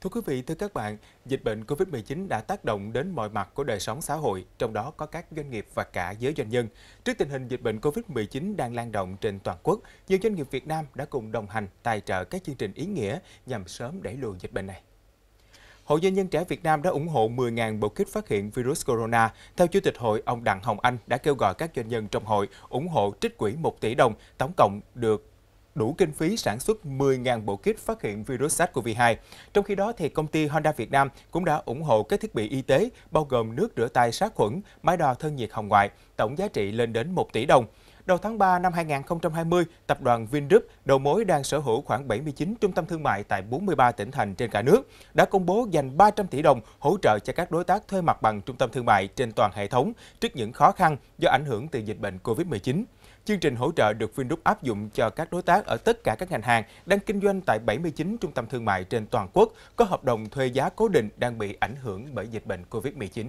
Thưa quý vị, thưa các bạn, dịch bệnh COVID-19 đã tác động đến mọi mặt của đời sống xã hội, trong đó có các doanh nghiệp và cả giới doanh nhân. Trước tình hình dịch bệnh COVID-19 đang lan rộng trên toàn quốc, nhiều doanh nghiệp Việt Nam đã cùng đồng hành tài trợ các chương trình ý nghĩa nhằm sớm đẩy lùi dịch bệnh này. Hội Doanh nhân trẻ Việt Nam đã ủng hộ 10.000 bộ kit phát hiện virus corona. Theo Chủ tịch hội, ông Đặng Hồng Anh đã kêu gọi các doanh nhân trong hội ủng hộ trích quỹ 1 tỷ đồng, tổng cộng được đủ kinh phí sản xuất 10.000 bộ kit phát hiện virus SARS-CoV-2. Trong khi đó, thì công ty Honda Việt Nam cũng đã ủng hộ các thiết bị y tế bao gồm nước rửa tay sát khuẩn, máy đo thân nhiệt hồng ngoại, tổng giá trị lên đến 1 tỷ đồng. Đầu tháng 3 năm 2020, tập đoàn Vingroup, đầu mối đang sở hữu khoảng 79 trung tâm thương mại tại 43 tỉnh thành trên cả nước, đã công bố dành 300 tỷ đồng hỗ trợ cho các đối tác thuê mặt bằng trung tâm thương mại trên toàn hệ thống trước những khó khăn do ảnh hưởng từ dịch bệnh COVID-19. Chương trình hỗ trợ được Vingroup áp dụng cho các đối tác ở tất cả các ngành hàng đang kinh doanh tại 79 trung tâm thương mại trên toàn quốc có hợp đồng thuê giá cố định đang bị ảnh hưởng bởi dịch bệnh COVID-19.